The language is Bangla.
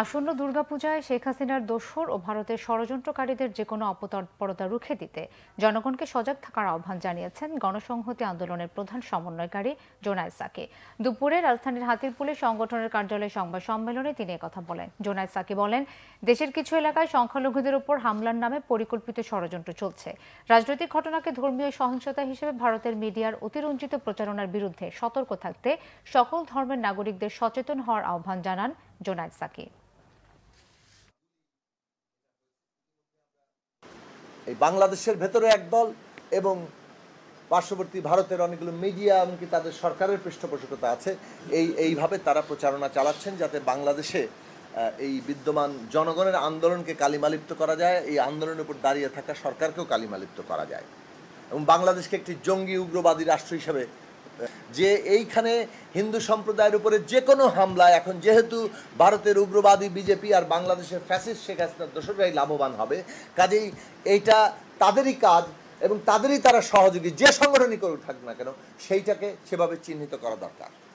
আসন্ন দুর্গাপূজায় শেখ হাসিনার দোসর ও ভারতের ষড়যন্ত্রকারীদের যে কোনো অপতৎপরতা রুখে দিতে জনগণকে সজাগ থাকার আহ্বান জানিয়েছেন গণসংহতি আন্দোলনের প্রধান সমন্বয়কারী জোনায় দুপুরে রাজধানীর হাতিরপুলে সংগঠনের কার্যালয়ে সংবাদ সম্মেলনে তিনি একথা বলেন জোনায় বলেন দেশের কিছু এলাকায় সংখ্যালঘুদের উপর হামলার নামে পরিকল্পিত ষড়যন্ত্র চলছে রাজনৈতিক ঘটনাকে ধর্মীয় সহিংসতা হিসেবে ভারতের মিডিয়ার অতিরঞ্জিত প্রচারণার বিরুদ্ধে সতর্ক থাকতে সকল ধর্মের নাগরিকদের সচেতন হওয়ার আহ্বান জানান জোনায় এই বাংলাদেশের ভেতরে একদল এবং পার্শ্ববর্তী ভারতের অনেকগুলো মিডিয়া এমনকি তাদের সরকারের পৃষ্ঠপোষকতা আছে এই এইভাবে তারা প্রচারণা চালাচ্ছেন যাতে বাংলাদেশে এই বিদ্যমান জনগণের আন্দোলনকে কালিমালিপ্ত করা যায় এই আন্দোলনের উপর দাঁড়িয়ে থাকা সরকারকেও কালিমালিপ্ত করা যায় এবং বাংলাদেশকে একটি জঙ্গি উগ্রবাদী রাষ্ট্র হিসেবে যে এইখানে হিন্দু সম্প্রদায়ের উপরে যে কোনো হামলা এখন যেহেতু ভারতের উগ্রবাদী বিজেপি আর বাংলাদেশের ফ্যাসিস শেখ হাসিনার দোষরাই লাভবান হবে কাজেই এইটা তাদেরই কাজ এবং তাদেরই তারা সহযোগী যে সংগঠনই করুক থাক না কেন সেইটাকে সেভাবে চিহ্নিত করা দরকার